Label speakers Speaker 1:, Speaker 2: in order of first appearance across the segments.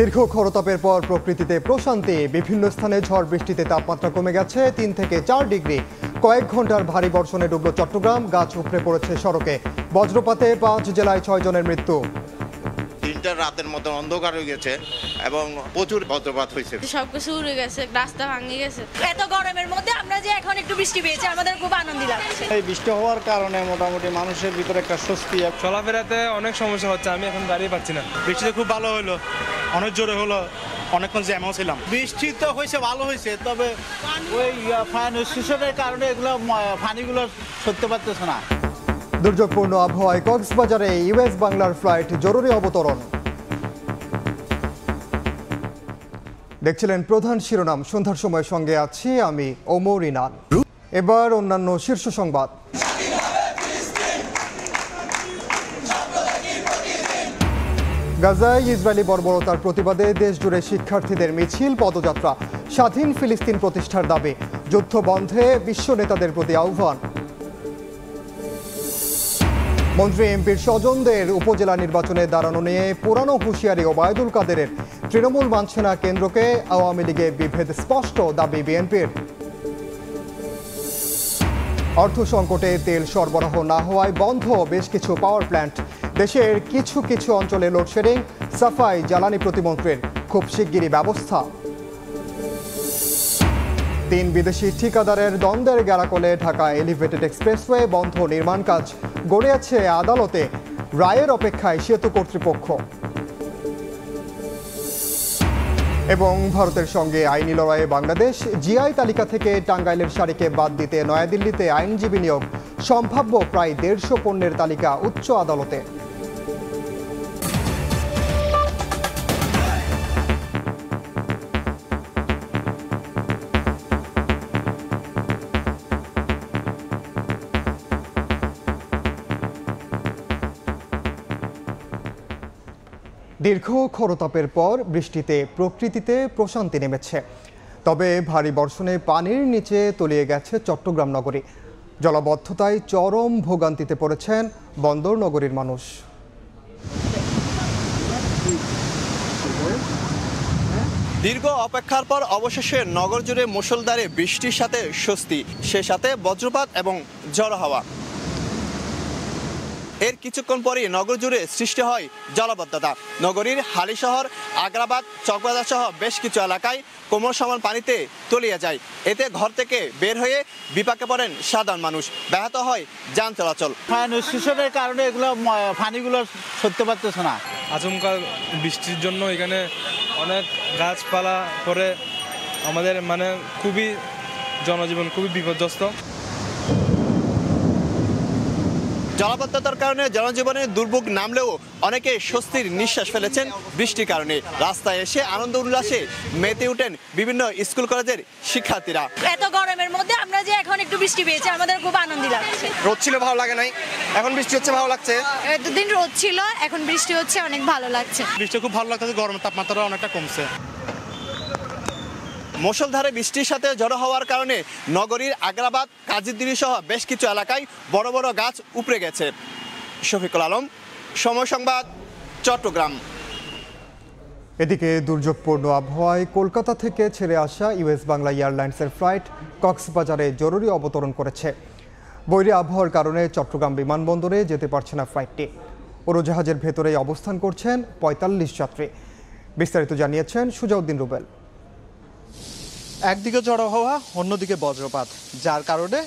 Speaker 1: দীর্ঘ খরতাপের পর প্রকৃতিতে প্রশান্তি বিভিন্ন স্থানে ঝড় বৃষ্টিতে তাপমাত্রা কমে গেছে তিন থেকে চার ডিগ্রি কয়েক ঘন্টার ভারী বর্ষণে ডুবল চট্টগ্রাম গাছ উপড়ে পড়েছে সড়কে বজ্রপাতে পাঁচ জেলায় ছয় জনের মৃত্যু
Speaker 2: দিনটা রাতের মতো অন্ধকার হয়ে গেছে এবং প্রচুর বজ্রপাত
Speaker 1: হয়েছে
Speaker 3: সবকিছু উড়ে গেছে রাস্তা ভাঙে গেছে এত গরমের মধ্যে আমরা যে এখন একটু বৃষ্টি পেয়েছি আমাদের খুব আনন্দ লাগছে
Speaker 2: এই
Speaker 1: বৃষ্টি হওয়ার কারণে মোটামুটি মানুষের ভিতরে একটা স্বস্তি চলাফেরাতে অনেক
Speaker 3: সমস্যা হচ্ছে আমি এখন দাঁড়িয়ে পাচ্ছি না বৃষ্টিতে খুব ভালো হলো অনেক জোরে হলো অনেকক্ষণ জ্যামও ছিলাম বৃষ্টি তো হয়েছে ভালো হয়েছে তবে ওই ফান কারণে এগুলো
Speaker 4: ফানিগুলো সত্যি পারতেছে না
Speaker 1: দুর্যোগপূর্ণ আবহাওয়ায় কক্সবাজারে ইউএস বাংলার ফ্লাইট জরুরি অবতরণ দেখছিলেন প্রধান শিরোনাম সন্ধ্যার সময় সঙ্গে আছি আমি ইনান এবার অন্যান্য শীর্ষ সংবাদ গাজায় ইসরায়েলি বর্বরতার প্রতিবাদে দেশজুড়ে শিক্ষার্থীদের মিছিল পদযাত্রা স্বাধীন ফিলিস্তিন প্রতিষ্ঠার দাবি যুদ্ধ বন্ধে বিশ্ব নেতাদের প্রতি আহ্বান মন্ত্রী এমপির স্বজনদের উপজেলা নির্বাচনে দাঁড়ানো নিয়ে পুরানো হুঁশিয়ারি ওবায়দুল কাদেরের তৃণমূল মানছে না কেন্দ্রকে আওয়ামী লীগে বিভেদ স্পষ্ট দাবি বিএনপির অর্থ সংকটে তেল সরবরাহ না হওয়ায় বন্ধ বেশ কিছু পাওয়ার প্ল্যান্ট দেশের কিছু কিছু অঞ্চলে লোডশেডিং সাফাই জ্বালানি প্রতিমন্ত্রীর খুব শিগগিরই ব্যবস্থা তিন বিদেশি ঠিকাদারের দ্বন্দ্বের গেরাকলে ঢাকা এলিভেটেড এক্সপ্রেসওয়ে বন্ধ নির্মাণ কাজ গড়ে আছে আদালতে রায়ের অপেক্ষায় সেতু কর্তৃপক্ষ এবং ভারতের সঙ্গে আইনি লড়াইয়ে বাংলাদেশ জিআই তালিকা থেকে টাঙ্গাইলের শাড়িকে বাদ দিতে নয়াদিল্লিতে আইনজীবী নিয়োগ সম্ভাব্য প্রায় দেড়শো পণ্যের তালিকা উচ্চ আদালতে দীর্ঘ খরতাপের পর বৃষ্টিতে প্রকৃতিতে প্রশান্তি নেমেছে তবে ভারী বর্ষণে পানির নিচে তলিয়ে গেছে চট্টগ্রাম নগরী জলাবদ্ধতায় চরম ভোগান্তিতে পড়েছেন বন্দর নগরীর মানুষ
Speaker 4: দীর্ঘ অপেক্ষার পর অবশেষে নগর জুড়ে মুসলদারে বৃষ্টির সাথে স্বস্তি সে সাথে বজ্রপাত এবং জড় হাওয়া এর কিছুক্ষণ পরই নগর জুড়ে সৃষ্টি হয় জলবদ্ধতা নগরীর হালিশহর আগ্রাবাদ চকবাজার সহ বেশ কিছু এলাকায় কোমর সমান পানিতে তলিয়ে যায় এতে ঘর থেকে বের হয়ে বিপাকে পড়েন সাধারণ মানুষ ব্যাহত হয় যান চলাচল শোষণের কারণে এগুলো পানিগুলো
Speaker 3: সরতে পারতেছে না আচমকা বৃষ্টির জন্য এখানে অনেক গাছপালা পরে আমাদের মানে খুবই জনজীবন খুবই বিপর্যস্ত
Speaker 4: জলাবদ্ধতার কারণে জনজীবনে দুর্ভোগ নামলেও অনেকে স্বস্তির নিঃশ্বাস ফেলেছেন বৃষ্টির কারণে রাস্তায় এসে আনন্দ উল্লাসে মেতে উঠেন বিভিন্ন স্কুল কলেজের শিক্ষার্থীরা
Speaker 5: এত গরমের মধ্যে আমরা যে এখন একটু বৃষ্টি পেয়েছি
Speaker 3: আমাদের খুব আনন্দ লাগছে
Speaker 4: রোদ ছিল ভালো লাগে নাই এখন বৃষ্টি হচ্ছে ভালো লাগছে
Speaker 3: এতদিন রোদ ছিল এখন বৃষ্টি হচ্ছে অনেক ভালো লাগছে বৃষ্টি খুব ভালো লাগছে গরমের তাপমাত্রা অনেকটা কমছে
Speaker 4: মুষলধারে বৃষ্টির সাথে জড়ো হওয়ার কারণে নগরীর আগ্রাবাদ কাজিদ্দিরি সহ বেশ কিছু এলাকায় বড় বড় গাছ উপড়ে গেছে শফিকুল আলম সময় সংবাদ চট্টগ্রাম
Speaker 1: এদিকে দুর্যোগপূর্ণ আবহাওয়ায় কলকাতা থেকে ছেড়ে আসা ইউএস বাংলা এয়ারলাইন্সের ফ্লাইট কক্সবাজারে জরুরি অবতরণ করেছে বৈরী আবহাওয়ার কারণে চট্টগ্রাম বিমানবন্দরে যেতে পারছে না ফ্লাইটটি উড়োজাহাজের ভেতরেই অবস্থান করছেন পঁয়তাল্লিশ যাত্রী বিস্তারিত জানিয়েছেন সুজাউদ্দিন রুবেল
Speaker 2: একদিকে জড়ো হওয়া অন্যদিকে বজ্রপাত যার কারণে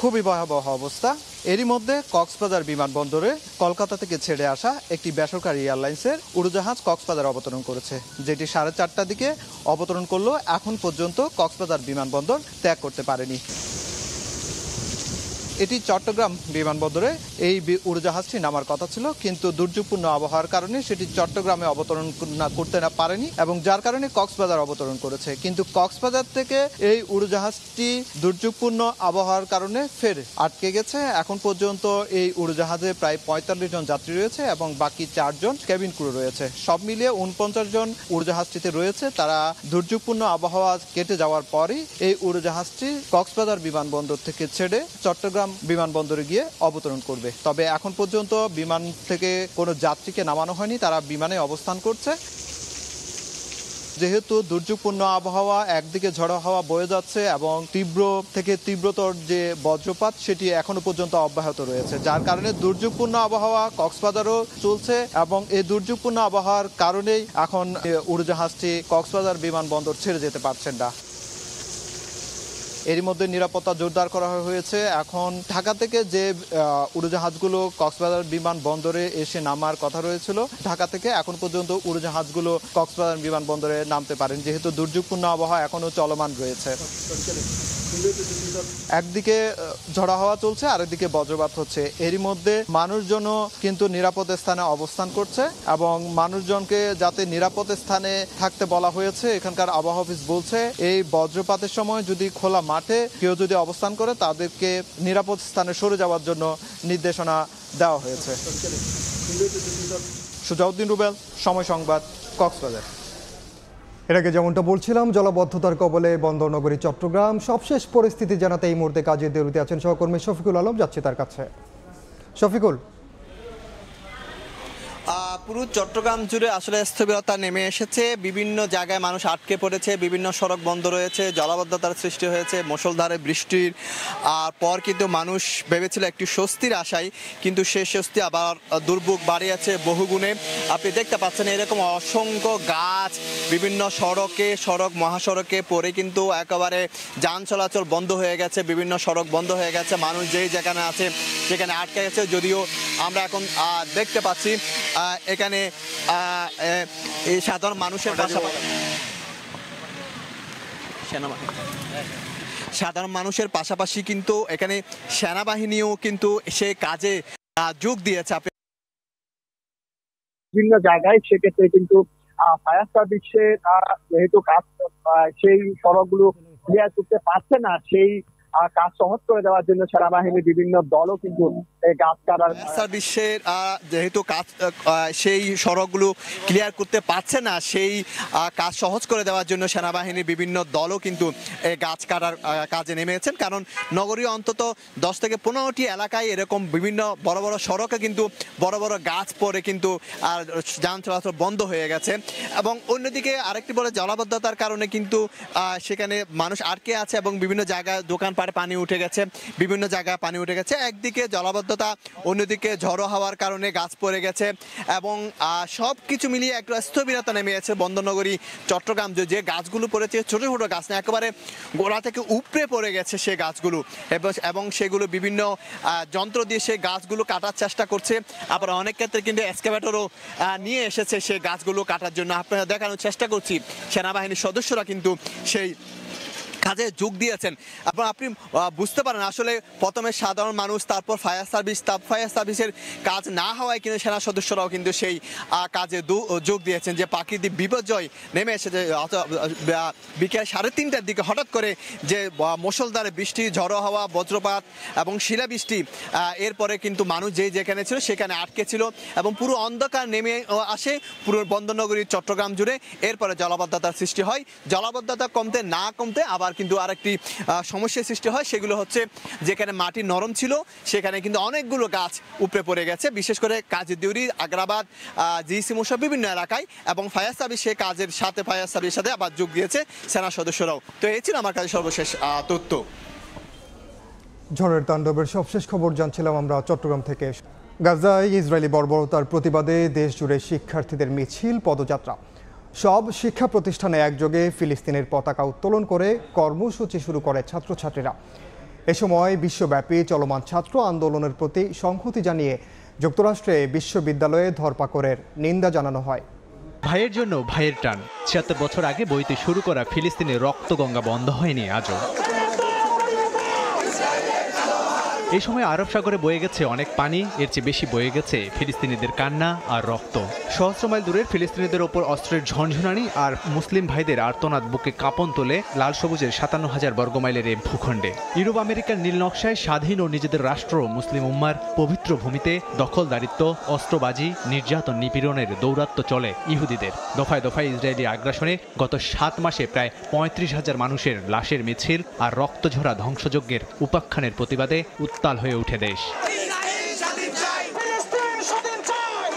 Speaker 2: খুবই ভয়াবহ অবস্থা এরই মধ্যে কক্সবাজার বিমানবন্দরে কলকাতা থেকে ছেড়ে আসা একটি বেসরকারি এয়ারলাইন্সের উড়োজাহাজ কক্সবাজার অবতরণ করেছে যেটি সাড়ে চারটার দিকে অবতরণ করলেও এখন পর্যন্ত কক্সবাজার বিমানবন্দর ত্যাগ করতে পারেনি এটি চট্টগ্রাম বিমানবন্দরে এই উড়োজাহাজটি নামার কথা ছিল কিন্তু দুর্যোগপূর্ণ আবহাওয়ার কারণে সেটি চট্টগ্রামে অবতরণ না করতে না পারেনি এবং যার কারণে কক্সবাজার অবতরণ করেছে কিন্তু কক্সবাজার থেকে এই উড়োজাহাজটি দুর্যোগপূর্ণ আবহাওয়ার কারণে ফের আটকে গেছে এখন পর্যন্ত এই উড়োজাহাজে প্রায় পঁয়তাল্লিশ জন যাত্রী রয়েছে এবং বাকি চারজন কেবিন ক্রু রয়েছে সব মিলিয়ে উনপঞ্চাশ জন উড়োজাহাজটিতে রয়েছে তারা দুর্যোগপূর্ণ আবহাওয়া কেটে যাওয়ার পরই এই উড়োজাহাজটি কক্সবাজার বিমানবন্দর থেকে ছেড়ে চট্টগ্রাম চট্টগ্রাম বিমানবন্দরে গিয়ে অবতরণ করবে তবে এখন পর্যন্ত বিমান থেকে কোনো যাত্রীকে নামানো হয়নি তারা বিমানে অবস্থান করছে যেহেতু দুর্যোগপূর্ণ আবহাওয়া একদিকে ঝড়ো হাওয়া বয়ে যাচ্ছে এবং তীব্র থেকে তীব্রতর যে বজ্রপাত সেটি এখনো পর্যন্ত অব্যাহত রয়েছে যার কারণে দুর্যোগপূর্ণ আবহাওয়া কক্সবাজারও চলছে এবং এই দুর্যোগপূর্ণ আবহাওয়ার কারণেই এখন উড়োজাহাজটি কক্সবাজার বিমানবন্দর ছেড়ে যেতে পারছেন না এরই মধ্যে নিরাপত্তা জোরদার করা হয়েছে এখন ঢাকা থেকে যে উড়োজাহাজগুলো কক্সবাজার বিমান বন্দরে এসে নামার কথা রয়েছিল ঢাকা থেকে এখন পর্যন্ত উড়োজাহাজগুলো কক্সবাজার বিমান বন্দরে নামতে পারেন যেহেতু দুর্যোগপূর্ণ আবহাওয়া এখনও চলমান রয়েছে একদিকে ঝড়া হওয়া চলছে আরেকদিকে বজ্রপাত হচ্ছে এরই মধ্যে মানুষজনও কিন্তু নিরাপদ স্থানে অবস্থান করছে এবং মানুষজনকে যাতে নিরাপদ স্থানে থাকতে বলা হয়েছে এখানকার আবহাওয়া অফিস বলছে এই বজ্রপাতের সময় যদি খোলা মাঠে কেউ যদি অবস্থান করে তাদেরকে নিরাপদ স্থানে সরে যাওয়ার জন্য নির্দেশনা দেওয়া হয়েছে সুজাউদ্দিন রুবেল সময় সংবাদ কক্সবাজার
Speaker 1: এর আগে যেমনটা বলছিলাম জলাবদ্ধতার কবলে বন্দরনগরী চট্টগ্রাম সবশেষ পরিস্থিতি জানাতে এই মুহূর্তে কাজে দেরিতে আছেন সহকর্মী শফিকুল আলম যাচ্ছে তার কাছে শফিকুল
Speaker 4: পুরো চট্টগ্রাম জুড়ে আসলে স্থবিরতা নেমে এসেছে বিভিন্ন জায়গায় মানুষ আটকে পড়েছে বিভিন্ন সড়ক বন্ধ রয়েছে জলাবদ্ধতার সৃষ্টি হয়েছে মুসলধারে বৃষ্টির আর পর কিন্তু মানুষ ভেবেছিল একটি স্বস্তির আশায় কিন্তু সে স্বস্তি আবার দুর্ভোগ বাড়িয়েছে বহুগুণে আপনি দেখতে পাচ্ছেন এরকম অসংখ্য গাছ বিভিন্ন সড়কে সড়ক মহাসড়কে পড়ে কিন্তু একেবারে যান চলাচল বন্ধ হয়ে গেছে বিভিন্ন সড়ক বন্ধ হয়ে গেছে মানুষ যেই যেখানে আছে সেখানে আটকে গেছে যদিও আমরা এখন দেখতে পাচ্ছি এখানে সাধারণ মানুষের পাশাপাশি সাধারণ মানুষের পাশাপাশি কিন্তু এখানে সেনাবাহিনীও কিন্তু সে কাজে যোগ দিয়েছে
Speaker 1: বিভিন্ন জায়গায় সেক্ষেত্রে কিন্তু ফায়ার সার্ভিসের যেহেতু কাজ সেই সড়কগুলো ক্লিয়ার করতে পারছে না সেই কাজ সহজ করে দেওয়ার জন্য
Speaker 6: সেনাবাহিনী বিভিন্ন দলও কিন্তু গাছ কাটার
Speaker 4: স্যার বিশ্বের যেহেতু কাজ সেই সড়কগুলো ক্লিয়ার করতে পারছে না সেই কাজ সহজ করে দেওয়ার জন্য সেনাবাহিনীর বিভিন্ন দলও কিন্তু গাছ কাটার কাজে নেমেছেন কারণ নগরীয় অন্তত দশ থেকে পনেরোটি এলাকায় এরকম বিভিন্ন বড় বড় সড়কে কিন্তু বড় বড় গাছ পরে কিন্তু আর যান চলাচল বন্ধ হয়ে গেছে এবং অন্যদিকে আরেকটি বলে জলাবদ্ধতার কারণে কিন্তু সেখানে মানুষ আটকে আছে এবং বিভিন্ন জায়গায় দোকান পারে পানি উঠে গেছে বিভিন্ন জায়গায় পানি উঠে গেছে একদিকে জলাবদ্ধতা অন্যদিকে ঝড়ো হওয়ার কারণে গাছ পড়ে গেছে এবং সব কিছু মিলিয়ে একটা স্থবিরতা নেমে গেছে বন্দরনগরী চট্টগ্রাম যে গাছগুলো পড়েছে ছোট ছোট গাছ না একেবারে গোড়া থেকে উপরে পড়ে গেছে সে গাছগুলো এবং সেগুলো বিভিন্ন যন্ত্র দিয়ে সে গাছগুলো কাটার চেষ্টা করছে আবার অনেক ক্ষেত্রে কিন্তু এক্সকাভেটরও নিয়ে এসেছে সে গাছগুলো কাটার জন্য আপনারা দেখানোর চেষ্টা করছি সেনাবাহিনীর সদস্যরা কিন্তু সেই কাজে যোগ দিয়েছেন এবং আপনি বুঝতে পারেন আসলে প্রথমে সাধারণ মানুষ তারপর ফায়ার সার্ভিস তাপ ফায়ার সার্ভিসের কাজ না হওয়ায় কিন্তু সেনা সদস্যরাও কিন্তু সেই কাজে যোগ দিয়েছেন যে প্রাকৃতিক বিপর্যয় নেমে এসেছে বিকেল সাড়ে তিনটার দিকে হঠাৎ করে যে মুসলধারে বৃষ্টি ঝড়ো হওয়া বজ্রপাত এবং শিলাবৃষ্টি এরপরে কিন্তু মানুষ যে যেখানে ছিল সেখানে আটকে ছিল এবং পুরো অন্ধকার নেমে আসে পুরো বন্দরনগরী চট্টগ্রাম জুড়ে এরপরে জলাবদ্ধতার সৃষ্টি হয় জলাবদ্ধতা কমতে না কমতে আবার কিন্তু আরেকটি সমস্যার সৃষ্টি হয় সেগুলো হচ্ছে যেখানে মাটি নরম ছিল সেখানে কিন্তু অনেকগুলো গাছ উপড়ে পড়ে গেছে বিশেষ করে দিউরি আগ্রাবাদ জিসি মোসব বিভিন্ন এলাকায় এবং ফায়ার সার্ভিস সে কাজের সাথে ফায়ার সার্ভিসের সাথে আবার যোগ দিয়েছে সেনা সদস্যরাও তো এই ছিল আমার কাছে সর্বশেষ তথ্য
Speaker 1: ঝড়ের তাণ্ডবের সবশেষ খবর জানছিলাম আমরা চট্টগ্রাম থেকে গাজায় ইসরায়েলি বর্বরতার প্রতিবাদে দেশ জুড়ে শিক্ষার্থীদের মিছিল পদযাত্রা সব শিক্ষা প্রতিষ্ঠানে একযোগে ফিলিস্তিনের পতাকা উত্তোলন করে কর্মসূচি শুরু করে ছাত্রছাত্রীরা এ সময় বিশ্বব্যাপী চলমান ছাত্র আন্দোলনের প্রতি সংহতি জানিয়ে যুক্তরাষ্ট্রে বিশ্ববিদ্যালয়ে ধরপাকড়ের নিন্দা জানানো হয়
Speaker 3: ভাইয়ের জন্য ভাইয়ের টান ছিয়াত্তর বছর আগে বইতে শুরু করা ফিলিস্তিনের রক্তগঙ্গা বন্ধ হয়নি আজও এই সময় আরব সাগরে বয়ে গেছে অনেক পানি এর চেয়ে বেশি বয়ে গেছে ফিলিস্তিনিদের কান্না আর রক্ত সহস্র মাইল দূরের ফিলিস্তিনিদের ওপর অস্ত্রের ঝনঝনানি আর মুসলিম ভাইদের আর্তনাদ বুকে কাঁপন তোলে লাল সবুজের সাতান্ন হাজার বর্গমাইলের এই ভূখণ্ডে ইউরোপ আমেরিকার নীল নকশায় স্বাধীন ও নিজেদের রাষ্ট্র মুসলিম উম্মার পবিত্র ভূমিতে দখলদারিত্ব অস্ত্রবাজি নির্যাতন নিপীড়নের দৌরাত্ম চলে ইহুদিদের দফায় দফায় ইসরায়েলি আগ্রাসনে গত সাত মাসে প্রায় পঁয়ত্রিশ হাজার মানুষের লাশের মিছিল আর রক্তঝরা ধ্বংসযজ্ঞের উপাখ্যানের প্রতিবাদে উত্তাল হয়ে ওঠে দেশ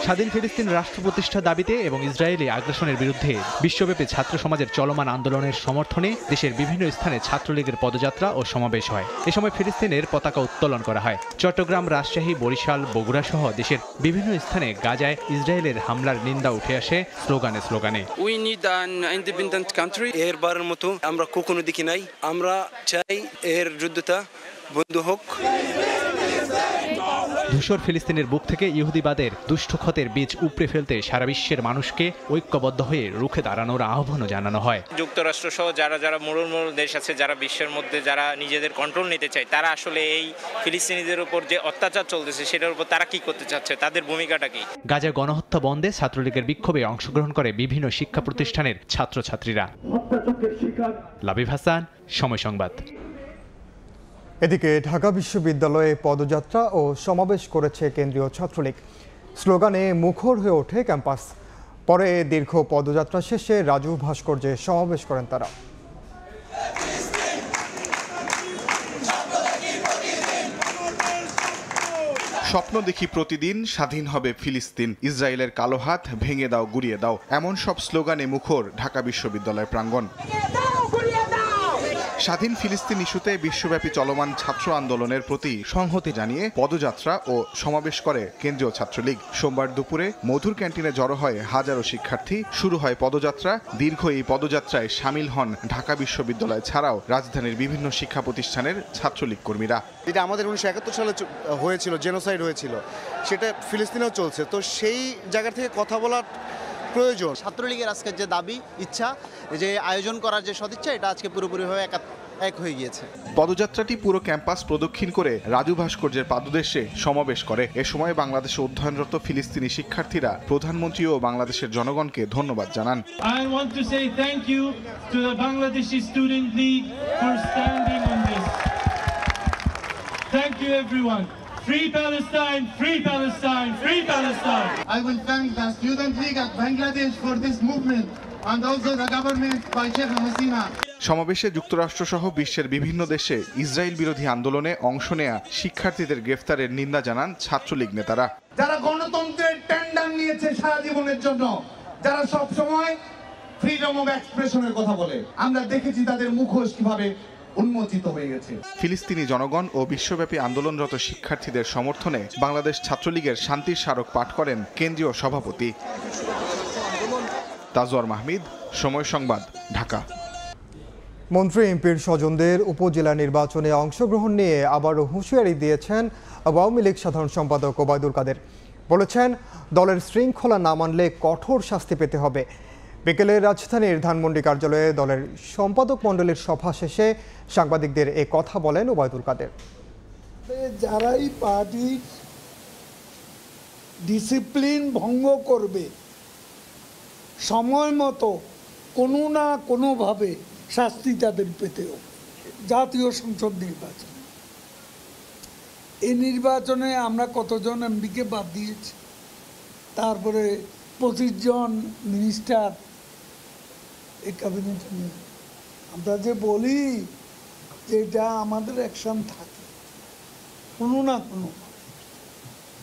Speaker 3: স্বাধীন ফিলিস্তিন রাষ্ট্র প্রতিষ্ঠার দাবিতে এবং ইসরায়েলি আগ্রাসনের বিরুদ্ধে বিশ্বব্যাপী ছাত্র সমাজের চলমান আন্দোলনের সমর্থনে দেশের বিভিন্ন স্থানে ছাত্রলীগের পদযাত্রা ও সমাবেশ হয় এ সময় ফিলিস্তিনের পতাকা উত্তোলন করা হয় চট্টগ্রাম রাজশাহী বরিশাল বগুড়া সহ দেশের বিভিন্ন স্থানে গাজায় ইসরায়েলের হামলার নিন্দা উঠে আসে স্লোগানে স্লোগানে we need an independent country মতো আমরা কখনো দেখি নাই আমরা চাই এর যুদ্ধটা বন্ধ হোক ধূসর ফিলিস্তিনের বুক থেকে ইহুদিবাদের দুষ্টক্ষতের বীজ উপড়ে ফেলতে সারা বিশ্বের মানুষকে ঐক্যবদ্ধ হয়ে রুখে দাঁড়ানোর আহ্বানও জানানো হয় যুক্তরাষ্ট্র সহ যারা যারা মরুল দেশ আছে যারা বিশ্বের মধ্যে যারা নিজেদের কন্ট্রোল নিতে চায় তারা আসলে এই ফিলিস্তিনিদের উপর যে অত্যাচার চলতেছে সেটার উপর তারা কি করতে চাচ্ছে তাদের ভূমিকাটা কি গাজা গণহত্যা বন্ধে ছাত্রলীগের বিক্ষোভে অংশগ্রহণ করে বিভিন্ন শিক্ষা প্রতিষ্ঠানের ছাত্রছাত্রীরা লাবিব হাসান সময় সংবাদ
Speaker 1: এদিকে ঢাকা বিশ্ববিদ্যালয়ে পদযাত্রা ও সমাবেশ করেছে কেন্দ্রীয় ছাত্রলীগ স্লোগানে মুখর হয়ে ওঠে ক্যাম্পাস পরে দীর্ঘ পদযাত্রা শেষে রাজু ভাস্কর্যে সমাবেশ করেন তারা
Speaker 6: স্বপ্ন দেখি প্রতিদিন স্বাধীন হবে ফিলিস্তিন ইসরায়েলের কালো হাত ভেঙে দাও গুড়িয়ে দাও এমন সব স্লোগানে মুখর ঢাকা বিশ্ববিদ্যালয়ের প্রাঙ্গণ স্বাধীন ফিলিস্তিন ইস্যুতে বিশ্বব্যাপী চলমান ছাত্র আন্দোলনের প্রতি সংহতি জানিয়ে পদযাত্রা ও সমাবেশ করে কেন্দ্রীয় ছাত্রলীগ সোমবার দুপুরে মধুর ক্যান্টিনে জড়ো হয় হাজারো শিক্ষার্থী শুরু হয় পদযাত্রা দীর্ঘ এই পদযাত্রায় সামিল হন ঢাকা বিশ্ববিদ্যালয় ছাড়াও রাজধানীর বিভিন্ন শিক্ষা প্রতিষ্ঠানের ছাত্রলীগ কর্মীরা
Speaker 1: এটা আমাদের উনিশশো একাত্তর সালে হয়েছিল জেনোসাইড হয়েছিল সেটা ফিলিস্তিনেও চলছে তো সেই জায়গা
Speaker 4: থেকে কথা বলার প্রয়োজন ছাত্রলীগের আজকের যে দাবি ইচ্ছা যে আয়োজন করার যে সদিচ্ছা এটা আজকে পুরোপুরিভাবে একা এক হয়ে গিয়েছে
Speaker 6: পদযাত্রাটি পুরো ক্যাম্পাস প্রদক্ষিণ করে রাজু ভাস্কর্যের পাদদেশে সমাবেশ করে এ সময় বাংলাদেশে অধ্যয়নরত ফিলিস্তিনি শিক্ষার্থীরা প্রধানমন্ত্রী ও বাংলাদেশের জনগণকে ধন্যবাদ জানান
Speaker 3: Thank you everyone. Free Palestine, free Palestine, free Palestine.
Speaker 6: I will thank the Student League of Bangladesh for this movement and also the government by Sheikh Hasina. সমাবেশে সহ বিশ্বের বিভিন্ন দেশে ইসরায়েল বিরোধী আন্দোলনে অংশ নেয়া শিক্ষার্থীদের গ্রেফতারের নিন্দা জানান ছাত্রলীগ নেতারা যারা গণতন্ত্রের টেন্ডার নিয়েছে সারা জীবনের জন্য যারা সব সময় ফ্রিডম অফ এক্সপ্রেশনের কথা বলে আমরা দেখেছি তাদের মুখোশ কিভাবে উন্মোচিত হয়ে গেছে ফিলিস্তিনি জনগণ ও বিশ্বব্যাপী আন্দোলনরত শিক্ষার্থীদের সমর্থনে বাংলাদেশ ছাত্রলীগের শান্তির স্মারক পাঠ করেন কেন্দ্রীয় সভাপতি তাজওয়ার মাহমিদ সময় সংবাদ ঢাকা
Speaker 1: মন্ত্রী এমপির স্বজনদের উপজেলা নির্বাচনে অংশগ্রহণ নিয়ে আবারও হুঁশিয়ারি দিয়েছেন আওয়ামী লীগ সাধারণ সম্পাদক ওবায়দুল কাদের বলেছেন দলের শৃঙ্খলা না মানলে কঠোর শাস্তি পেতে হবে বিকেলে রাজধানীর ধানমন্ডি কার্যালয়ে দলের সম্পাদক মণ্ডলীর সভা শেষে সাংবাদিকদের এ কথা বলেন ওবায়দুল কাদের যারাই পার্টি ডিসিপ্লিন ভঙ্গ করবে সময় মতো কোনো না কোনোভাবে শাস্তি তাদের পেতেও জাতীয় সংসদ নির্বাচন এই নির্বাচনে আমরা কতজন এমবিকে বাদ দিয়েছি তারপরে পঁচিশ জন মিনিস্টার এই ক্যাবিনেট নিয়ে আমরা যে বলি যে এটা আমাদের অ্যাকশান থাকে কোনো না কোনো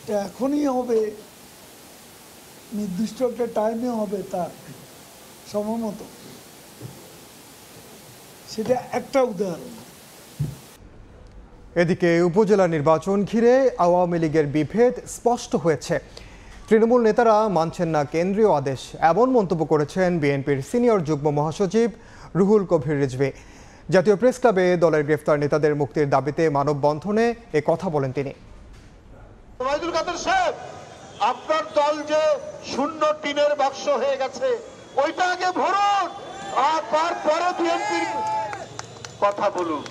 Speaker 1: এটা এখনই হবে নির্দিষ্ট একটা টাইমে হবে তার সময়মতো সেটা একটা উদাহরণ এদিকে উপজেলা নির্বাচন ঘিরে আওয়ামী লীগের বিভেদ স্পষ্ট হয়েছে তৃণমূল নেতারা মানছেন না কেন্দ্রীয় আদেশ এমন মন্তব্য করেছেন বিএনপির সিনিয়র যুগ্ম মহাসচিব রুহুল কবির রিজভি জাতীয় প্রেস ক্লাবে দলের গ্রেফতার নেতাদের মুক্তির দাবিতে মানববন্ধনে এ কথা বলেন তিনি
Speaker 2: আপনার দল যে শূন্য টিনের বাক্স হয়ে গেছে ওইটা আগে ভরুন আর তারপরে বিএনপির কথা বলুন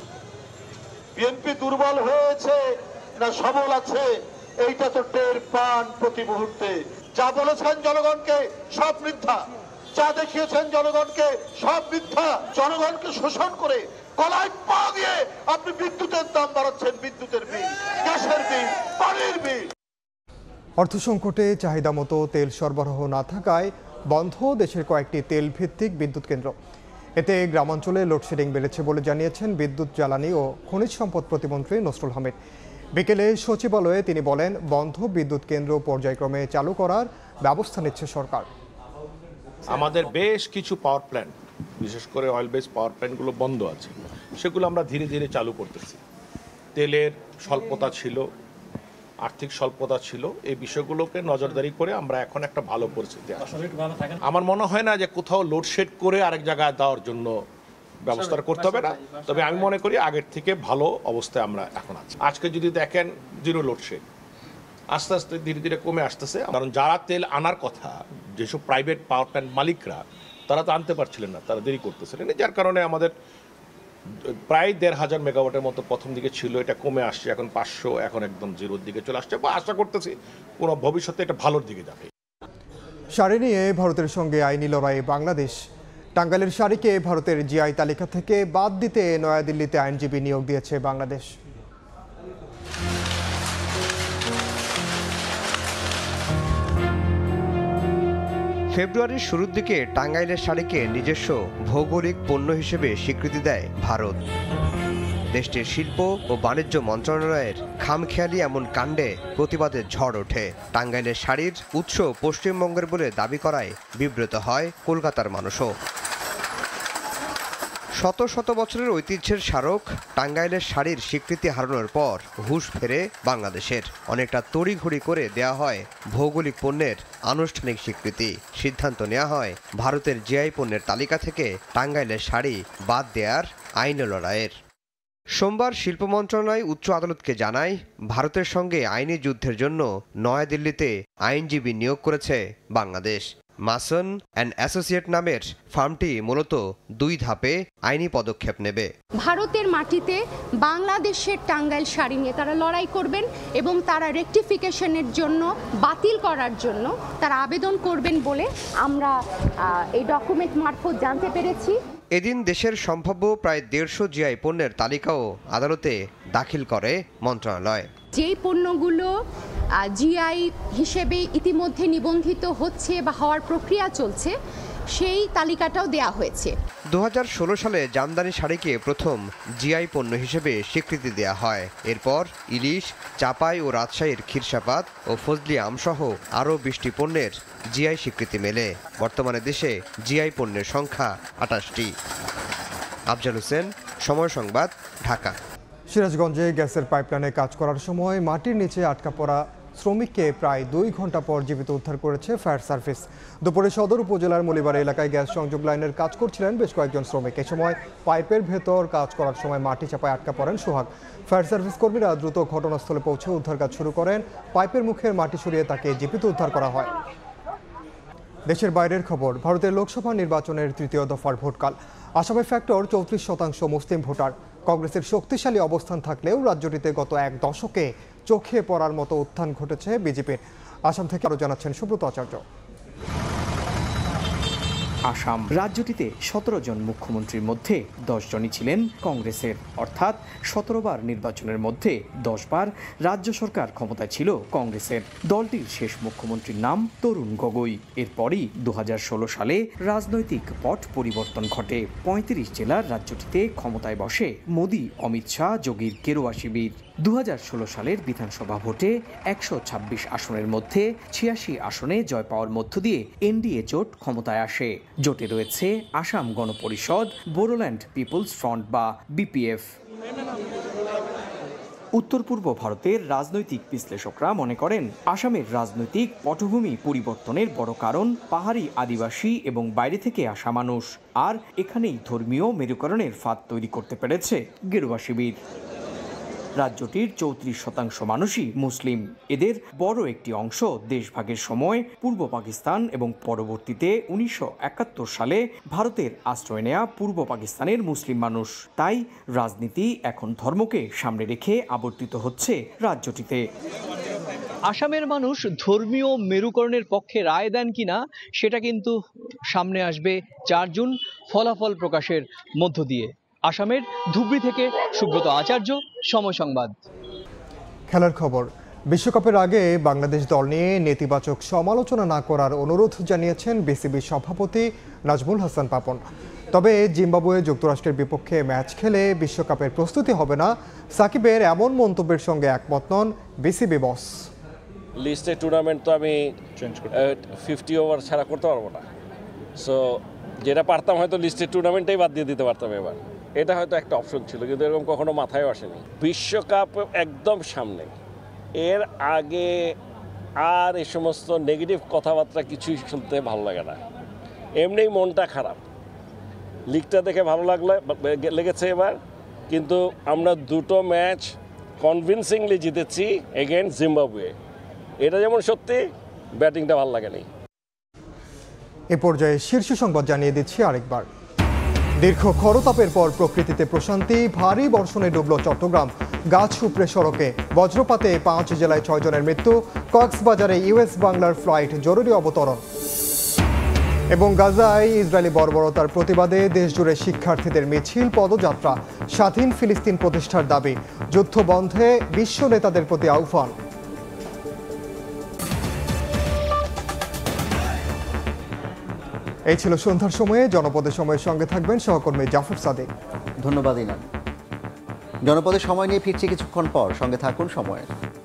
Speaker 2: বিএনপি দুর্বল হয়েছে না সবল আছে এইটা তো টের পান প্রতি মুহূর্তে যা বলেছেন জনগণকে সব মিথ্যা যা দেখিয়েছেন জনগণকে সব মিথ্যা জনগণকে শোষণ করে কলায় পা দিয়ে আপনি বিদ্যুতের দাম বাড়াচ্ছেন বিদ্যুতের বিল গ্যাসের বিল পানির
Speaker 1: বিল অর্থ সংকটে চাহিদা মতো তেল সরবরাহ না থাকায় বন্ধ দেশের কয়েকটি তেল ভিত্তিক বিদ্যুৎ কেন্দ্র এতে গ্রামাঞ্চলে লোডশেডিং বেড়েছে বলে জানিয়েছেন বিদ্যুৎ জ্বালানি ও খনিজ সম্পদ প্রতিমন্ত্রী নসরুল হামিদ বিকেলে সচিবালয়ে তিনি বলেন বন্ধ বিদ্যুৎ কেন্দ্র পর্যায়ক্রমে চালু করার ব্যবস্থা নিচ্ছে সরকার
Speaker 6: আমাদের বেশ কিছু পাওয়ার প্ল্যান্ট বিশেষ করে অয়েল বেস পাওয়ার প্ল্যান্টগুলো বন্ধ আছে সেগুলো আমরা ধীরে ধীরে চালু করতেছি তেলের স্বল্পতা ছিল আর্থিক স্বল্পতা ছিল এই বিষয়গুলোকে নজরদারি করে আমরা এখন একটা ভালো পরিস্থিতি আমার মনে হয় না যে কোথাও লোডশেড করে আরেক জায়গায় দেওয়ার জন্য ব্যবস্থা করতে হবে না তবে আমি মনে করি আগের থেকে ভালো অবস্থায় আমরা এখন আছি আজকে যদি দেখেন জিরো লোডশে আস্তে আস্তে ধীরে ধীরে কমে আসতেছে কারণ যারা তেল আনার কথা যেসব প্রাইভেট পাওয়ার প্ল্যান্ট মালিকরা তারা তো আনতে পারছিলেন না তারা দেরি করতেছিলেন মানে যার কারণে আমাদের প্রায় দেড় হাজার মেগাওয়াটের মতো প্রথম দিকে ছিল এটা কমে আসছে এখন পাঁচশো এখন একদম জিরোর দিকে চলে আসছে বা আশা করতেছি কোনো ভবিষ্যতে এটা ভালোর দিকে যাবে
Speaker 1: সারে নিয়ে ভারতের সঙ্গে আইনি লড়াই বাংলাদেশ টাঙ্গাইলের শাড়িকে ভারতের জিআই তালিকা থেকে বাদ দিতে নয়াদিল্লিতে আইনজীবী নিয়োগ দিয়েছে বাংলাদেশ
Speaker 5: ফেব্রুয়ারির শুরুর দিকে টাঙ্গাইলের শাড়িকে নিজস্ব ভৌগোলিক পণ্য হিসেবে স্বীকৃতি দেয় ভারত দেশটির শিল্প ও বাণিজ্য মন্ত্রণালয়ের খামখেয়ালি এমন কাণ্ডে প্রতিবাদে ঝড় ওঠে টাঙ্গাইলের শাড়ির উৎস পশ্চিমবঙ্গের বলে দাবি করায় বিব্রত হয় কলকাতার মানুষও শত শত বছরের ঐতিহ্যের স্মারক টাঙ্গাইলের শাড়ির স্বীকৃতি হারানোর পর হুশ ফেরে বাংলাদেশের অনেকটা তড়িঘড়ি করে দেয়া হয় ভৌগোলিক পণ্যের আনুষ্ঠানিক স্বীকৃতি সিদ্ধান্ত নেওয়া হয় ভারতের জিআই পণ্যের তালিকা থেকে টাঙ্গাইলের শাড়ি বাদ দেয়ার আইনে লড়াইয়ের সোমবার শিল্প মন্ত্রণালয় উচ্চ আদালতকে জানায় ভারতের সঙ্গে আইনি যুদ্ধের জন্য নয়াদিল্লিতে আইনজীবী নিয়োগ করেছে বাংলাদেশ মাসন অ্যান্ড অ্যাসোসিয়েট নামের ফার্মটি মূলত দুই ধাপে আইনি পদক্ষেপ নেবে
Speaker 7: ভারতের মাটিতে বাংলাদেশের টাঙ্গাইল শাড়ি নিয়ে তারা লড়াই করবেন এবং তারা রেকটিফিকেশনের জন্য বাতিল করার জন্য তারা আবেদন করবেন বলে আমরা এই ডকুমেন্ট মারফত জানতে পেরেছি
Speaker 5: এদিন দেশের সম্ভাব্য প্রায় দেড়শো জিআই পণ্যের তালিকাও আদালতে দাখিল করে মন্ত্রণালয়
Speaker 7: যে পণ্যগুলো জিআই হিসেবে ইতিমধ্যে নিবন্ধিত হচ্ছে বা হওয়ার প্রক্রিয়া চলছে সেই তালিকাটাও দেয়া হয়েছে
Speaker 5: দু সালে জামদানি শাড়িকে প্রথম জিআই পণ্য হিসেবে স্বীকৃতি দেয়া হয় এরপর ইলিশ চাপাই ও রাজশাহীর ক্ষীরসাপাত ও ফজলি আমসহ আরও বিশটি পণ্যের জিআই স্বীকৃতি মেলে বর্তমানে দেশে জিআই পণ্যের সংখ্যা আটাশটি আফজাল হোসেন সময় সংবাদ ঢাকা
Speaker 1: সিরাজগঞ্জে গ্যাসের পাইপলাইনে কাজ করার সময় মাটির নিচে আটকা পড়া শ্রমিককে প্রায় দুই ঘন্টা পর জীবিত উদ্ধার করেছে ফায়ার সার্ভিস দুপুরে সদর উপজেলার মলিবার এলাকায় গ্যাস সংযোগ লাইনের কাজ করছিলেন বেশ কয়েকজন শ্রমিক এ সময় পাইপের ভেতর কাজ করার সময় মাটি চাপায় আটকা পড়েন সোহাগ ফায়ার সার্ভিস কর্মীরা দ্রুত ঘটনাস্থলে পৌঁছে উদ্ধার কাজ শুরু করেন পাইপের মুখের মাটি সরিয়ে তাকে জীবিত উদ্ধার করা হয় দেশের বাইরের খবর ভারতের লোকসভা নির্বাচনের তৃতীয় দফার ভোটকাল আসামের ফ্যাক্টর চৌত্রিশ শতাংশ মুসলিম ভোটার কংগ্রেসের শক্তিশালী অবস্থান থাকলেও রাজ্যটিতে গত এক দশকে চোখে পড়ার মতো উত্থান ঘটেছে বিজেপির আসাম থেকে আরও জানাচ্ছেন সুব্রত আচার্য
Speaker 7: আসাম রাজ্যটিতে সতেরো জন মুখ্যমন্ত্রীর মধ্যে জনই ছিলেন কংগ্রেসের অর্থাৎ সতেরোবার নির্বাচনের মধ্যে দশবার রাজ্য সরকার ক্ষমতায় ছিল কংগ্রেসের দলটির শেষ মুখ্যমন্ত্রীর নাম তরুণ গগৈ এরপরই দু সালে রাজনৈতিক পট পরিবর্তন ঘটে পঁয়ত্রিশ জেলার রাজ্যটিতে ক্ষমতায় বসে মোদী অমিত শাহ যোগীর কেরোয়া শিবির দু সালের বিধানসভা ভোটে একশো আসনের মধ্যে ছিয়াশি আসনে জয় পাওয়ার মধ্য দিয়ে এনডিএ জোট ক্ষমতায় আসে জোটে রয়েছে আসাম গণপরিষদ বোরোল্যান্ড পিপলস ফ্রন্ট বা বিপিএফ উত্তর পূর্ব ভারতের রাজনৈতিক বিশ্লেষকরা মনে করেন আসামের রাজনৈতিক পটভূমি পরিবর্তনের বড় কারণ পাহাড়ি আদিবাসী এবং বাইরে থেকে আসা মানুষ আর এখানেই ধর্মীয় মেরুকরণের ফাঁদ তৈরি করতে পেরেছে গেরুয়া শিবির রাজ্যটির চৌত্রিশ শতাংশ মানুষই মুসলিম এদের বড় একটি অংশ দেশভাগের সময় পূর্ব পাকিস্তান এবং পরবর্তীতে উনিশশো সালে ভারতের আশ্রয় নেয়া পূর্ব পাকিস্তানের মুসলিম মানুষ তাই রাজনীতি এখন ধর্মকে সামনে রেখে আবর্তিত হচ্ছে রাজ্যটিতে আসামের মানুষ ধর্মীয় মেরুকরণের পক্ষে রায় দেন কিনা সেটা কিন্তু সামনে আসবে চার জুন ফলাফল প্রকাশের মধ্য দিয়ে আসামের ধুবড়ি থেকে সুব্রত আচার্য সময় সংবাদ
Speaker 1: খেলার খবর বিশ্বকাপের আগে বাংলাদেশ দল নিয়ে নেতিবাচক সমালোচনা না করার অনুরোধ জানিয়েছেন বিসিবি সভাপতি নাজমুল হাসান পাপন তবে জিম্বাবুয়ে যুক্তরাষ্ট্রের বিপক্ষে ম্যাচ খেলে বিশ্বকাপের প্রস্তুতি হবে না সাকিবের এমন মন্তব্যের সঙ্গে একমত নন বিসিবি বস
Speaker 2: লিস্টে টুর্নামেন্ট তো আমি ফিফটি ওভার ছাড়া করতে পারবো না সো যেটা পারতাম হয়তো লিস্টের টুর্নামেন্টটাই বাদ দিয়ে দিতে পারতাম এবার এটা হয়তো একটা অপশন ছিল কিন্তু এরকম কখনো মাথায় আসেনি বিশ্বকাপ একদম সামনে এর আগে আর এ সমস্ত নেগেটিভ কথাবার্তা কিছুই শুনতে ভালো লাগে না এমনিই মনটা খারাপ লিগটা দেখে ভালো লাগলো লেগেছে এবার কিন্তু আমরা দুটো ম্যাচ কনভিনসিংলি জিতেছি এগেনস্ট জিম্বাবুয়ে এটা যেমন সত্যি ব্যাটিংটা ভালো লাগেনি
Speaker 1: এ পর্যায়ে শীর্ষ সংবাদ জানিয়ে দিচ্ছি আরেকবার দীর্ঘ খরতাপের পর প্রকৃতিতে প্রশান্তি ভারী বর্ষণে ডুবল চট্টগ্রাম গাছ উপড়ে সড়কে বজ্রপাতে পাঁচ জেলায় ছয়জনের মৃত্যু কক্সবাজারে ইউএস বাংলার ফ্লাইট জরুরি অবতরণ এবং গাজায় ইসরায়েলি বর্বরতার প্রতিবাদে দেশজুড়ে শিক্ষার্থীদের মিছিল পদযাত্রা স্বাধীন ফিলিস্তিন প্রতিষ্ঠার দাবি যুদ্ধ বন্ধে বিশ্ব নেতাদের প্রতি আহ্বান এই ছিল সন্ধ্যার সময়ে জনপদের সময়ের সঙ্গে থাকবেন সহকর্মী জাফর সাদেক ধন্যবাদ ইনান জনপদের সময় নিয়ে ফিরছি কিছুক্ষণ পর সঙ্গে থাকুন সময়ের